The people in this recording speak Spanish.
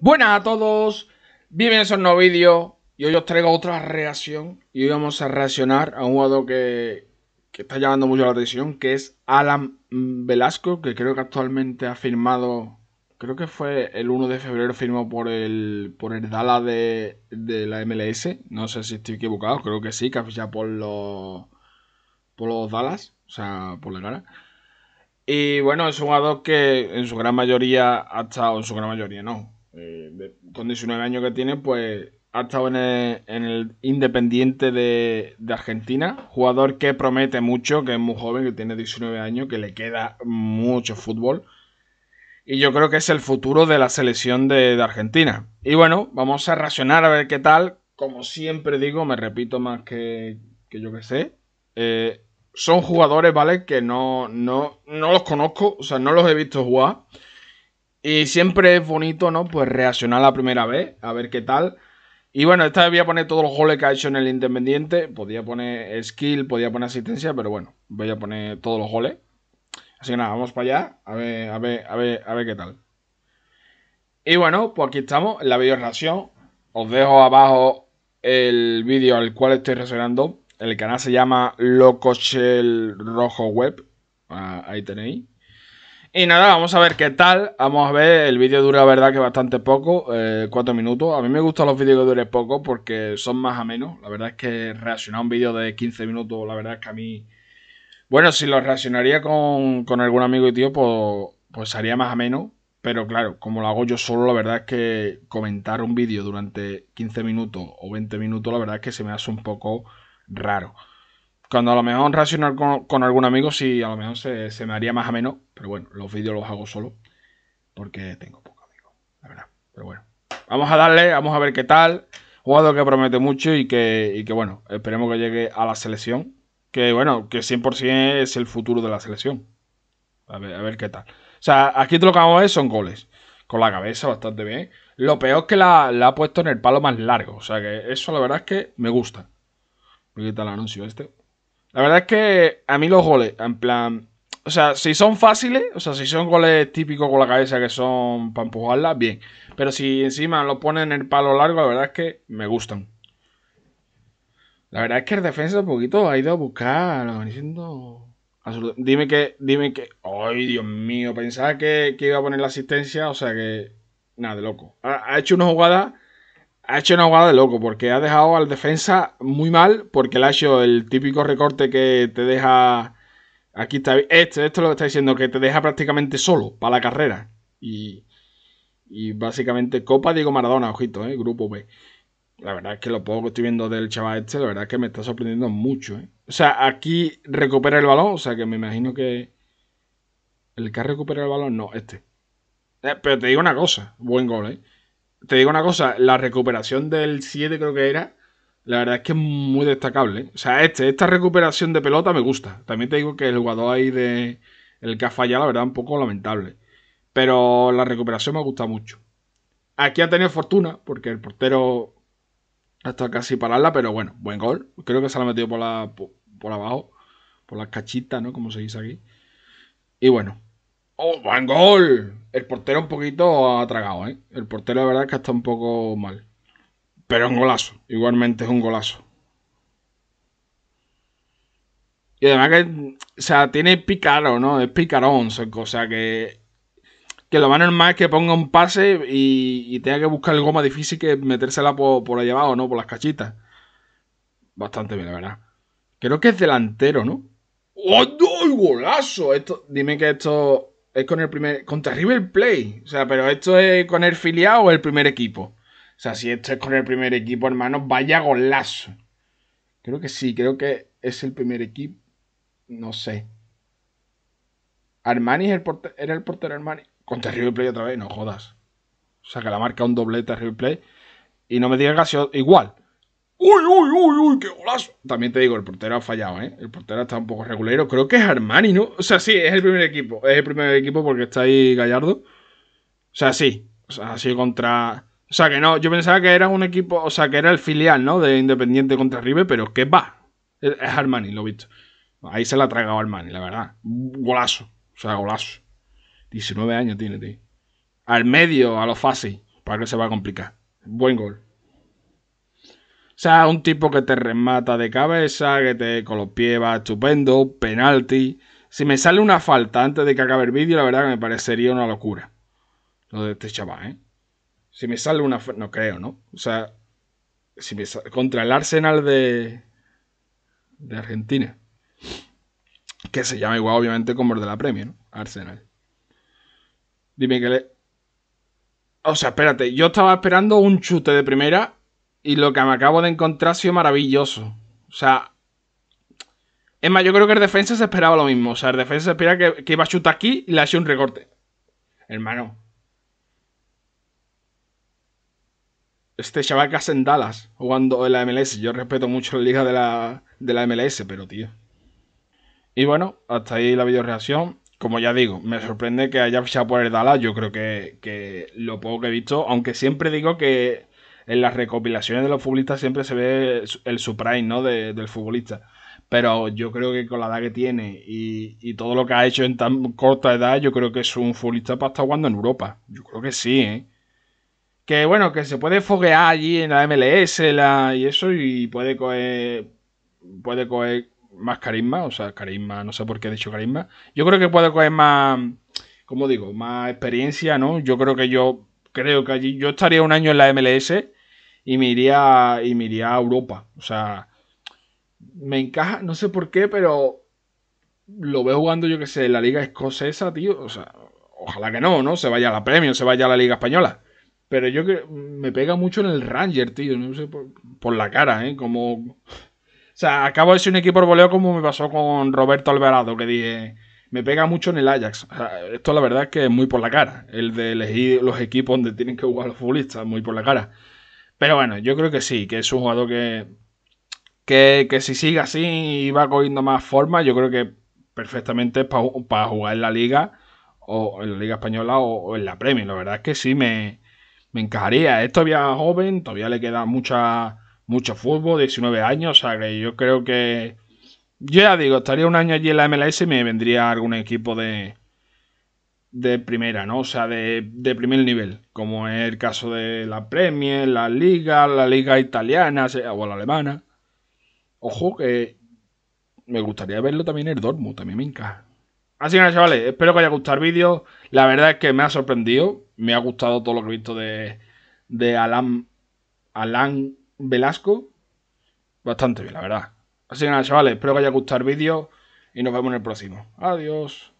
Buenas a todos, bienvenidos a un nuevo vídeo y hoy os traigo otra reacción y hoy vamos a reaccionar a un jugador que, está llamando mucho la atención que es Alan Velasco que creo que actualmente ha firmado, creo que fue el 1 de febrero firmó por el, por el de, la MLS, no sé si estoy equivocado, creo que sí, que ha fichado por los, por los Dallas, o sea, por la cara. Y bueno, es un jugador que en su gran mayoría ha estado, en su gran mayoría no, con 19 años que tiene, pues ha estado en el, Independiente de, Argentina, jugador que promete mucho, que es muy joven, que tiene 19 años, que le queda mucho fútbol. Y yo creo que es el futuro de la selección de, Argentina. Y bueno, vamos a racionar a ver qué tal. Como siempre digo, me repito más que, yo que sé. Eh, son jugadores, ¿vale? Que no, no, no los conozco, o sea, no los he visto jugar. Y siempre es bonito, ¿no? Pues reaccionar la primera vez, a ver qué tal. Y bueno, esta vez voy a poner todos los goles que ha hecho en el Independiente. Podía poner skill, podía poner asistencia, pero bueno, voy a poner todos los goles. Así que nada, vamos para allá, a ver, a ver, a ver, a ver qué tal. Y bueno, pues aquí estamos, en la video reacción. Os dejo abajo el vídeo al cual estoy reaccionando. El canal se llama Locochel Rojo Web. Ah, ahí tenéis. Y nada, vamos a ver qué tal. Vamos a ver, el vídeo dura, la verdad, que bastante poco, eh, cuatro minutos. A mí me gustan los vídeos que duren poco porque son más menos. La verdad es que reaccionar a un vídeo de 15 minutos, la verdad es que a mí. Bueno, si lo reaccionaría con, algún amigo y tío, pues, pues sería más menos. Pero claro, como lo hago yo solo, la verdad es que comentar un vídeo durante 15 minutos o 20 minutos, la verdad es que se me hace un poco raro. Cuando a lo mejor racionar con, algún amigo, sí, a lo mejor se, me haría más o menos Pero bueno, los vídeos los hago solo. Porque tengo poco amigo, la verdad. Pero bueno, vamos a darle, vamos a ver qué tal. Jugador que promete mucho y que, bueno, esperemos que llegue a la selección. Que bueno, que 100% es el futuro de la selección. A ver, qué tal. O sea, aquí lo que vamos a ver son goles. Con la cabeza bastante bien. Lo peor es que la, la, ha puesto en el palo más largo. O sea que eso la verdad es que me gusta. Voy a quitar el anuncio este. La verdad es que a mí los goles, en plan. O sea, si son fáciles, o sea, si son goles típicos con la cabeza que son para empujarla, bien. Pero si encima lo ponen en el palo largo, la verdad es que me gustan. La verdad es que el defensa un poquito ha ido a buscar, diciendo. Dime que, dime que. ¡Ay, Dios mío! Pensaba que, iba a poner la asistencia, o sea que. Nada, de loco. ha hecho una jugada ha hecho una jugada de loco porque ha dejado al defensa muy mal porque le ha hecho el típico recorte que te deja... Aquí está, este, esto lo que está diciendo, que te deja prácticamente solo para la carrera. Y, básicamente Copa Diego Maradona, ojito, ¿eh? Grupo B. La verdad es que lo poco que estoy viendo del chaval este, la verdad es que me está sorprendiendo mucho. ¿eh? O sea, aquí recupera el balón, o sea que me imagino que... El que ha recuperado el balón, no, este. Eh, pero te digo una cosa, buen gol, ¿eh? te digo una cosa, la recuperación del 7 creo que era, la verdad es que es muy destacable. O sea, este, esta recuperación de pelota me gusta. También te digo que el jugador ahí de el que ha fallado, la verdad, un poco lamentable. Pero la recuperación me gusta mucho. Aquí ha tenido fortuna, porque el portero ha estado casi pararla, pero bueno, buen gol. Creo que se la ha metido por, la, por abajo, por las cachitas, ¿no? Como se dice aquí. Y bueno, ¡Oh, buen gol! El portero un poquito ha atragado, ¿eh? El portero, la verdad, es que está un poco mal. Pero es un golazo. Igualmente es un golazo. Y además que, o sea, tiene picaro, ¿no? Es picarón, o sea, que, que lo más normal es que ponga un pase y, tenga que buscar el goma difícil que metérsela por, por allá abajo, ¿no? Por las cachitas. Bastante bien, la verdad. Creo que es delantero, ¿no? ¡Oh, no! ¡Golazo! Esto, dime que esto es con el primer. Contra River Play. O sea, pero esto es con el filiado o el primer equipo. O sea, si esto es con el primer equipo, hermano, vaya golazo. Creo que sí, creo que es el primer equipo. No sé. Armani es el portero, era el portero Armani. Contra River Play otra vez, no jodas. O sea, que la marca un doblete a River Play. Y no me digas sido igual. Uy, uy, uy, uy, qué golazo. También te digo, el portero ha fallado, ¿eh? El portero está un poco regulero. Creo que es Armani, ¿no? O sea, sí, es el primer equipo. Es el primer equipo porque está ahí Gallardo. O sea, sí. O sea, sí, contra. O sea, que no. Yo pensaba que era un equipo. O sea, que era el filial, ¿no? De Independiente contra River, pero que va. Es Armani, lo he visto. Ahí se la ha tragado Armani, la verdad. Golazo. O sea, golazo. 19 años tiene, tío. Al medio, a lo fácil. Para que se va a complicar. Buen gol. O sea, un tipo que te remata de cabeza, que te con va estupendo, penalti. Si me sale una falta antes de que acabe el vídeo, la verdad que me parecería una locura. Lo de este chaval, ¿eh? Si me sale una... No creo, ¿no? O sea, si me contra el Arsenal de... de Argentina. Que se llama igual, obviamente, como el de la Premier, ¿no? Arsenal. Dime que le... O sea, espérate, yo estaba esperando un chute de primera y lo que me acabo de encontrar ha sido maravilloso. O sea, es más, yo creo que el defensa se esperaba lo mismo. O sea, el defensa se esperaba que, iba a chutar aquí y le hecho un recorte. Hermano. Este chaval que en Dallas, jugando en la MLS. Yo respeto mucho la liga de la, de la MLS, pero tío. Y bueno, hasta ahí la videoreacción. Como ya digo, me sorprende que haya fichado por el Dallas. Yo creo que, que lo poco que he visto, aunque siempre digo que en las recopilaciones de los futbolistas siempre se ve el surprise ¿no? del futbolista. Pero yo creo que con la edad que tiene y, todo lo que ha hecho en tan corta edad, yo creo que es un futbolista para estar jugando en Europa. Yo creo que sí, ¿eh? Que bueno, que se puede foguear allí en la MLS y eso y puede coger, puede coger más carisma, o sea, carisma, no sé por qué he dicho carisma. Yo creo que puede coger más, ¿cómo digo, más experiencia, ¿no? Yo creo que yo, creo que allí, yo estaría un año en la MLS y me iría, y a Europa. O sea, me encaja, no sé por qué, pero lo veo jugando, yo que sé, la liga escocesa, tío. O sea, ojalá que no, ¿no? Se vaya a la Premio, se vaya a la liga española. Pero yo que me pega mucho en el Ranger, tío. No sé, por, la cara, ¿eh? Como... O sea, acabo de ser un equipo voleo como me pasó con Roberto Alvarado, que dije, me pega mucho en el Ajax. esto la verdad es que es muy por la cara. El de elegir los equipos donde tienen que jugar los futbolistas, muy por la cara. Pero bueno, yo creo que sí, que es un jugador que, que, si sigue así y va cogiendo más forma, yo creo que perfectamente es para jugar en la liga o en la liga española o, en la Premier. La verdad es que sí me, me encajaría. Es todavía joven, todavía le queda mucha, mucho fútbol, 19 años, o sea yo creo que... Yo ya digo, estaría un año allí en la MLS y me vendría algún equipo de, de primera, ¿no? O sea, de, primer nivel, como es el caso de la Premier, la Liga, la Liga Italiana o la Alemana. Ojo que me gustaría verlo también el Dortmund, también me encanta Así que nada, chavales, espero que haya gustado el vídeo. La verdad es que me ha sorprendido, me ha gustado todo lo que he visto de, de Alan, Alan Velasco. Bastante bien, la verdad. Así que nada, chavales, espero que haya gustado el vídeo y nos vemos en el próximo. Adiós.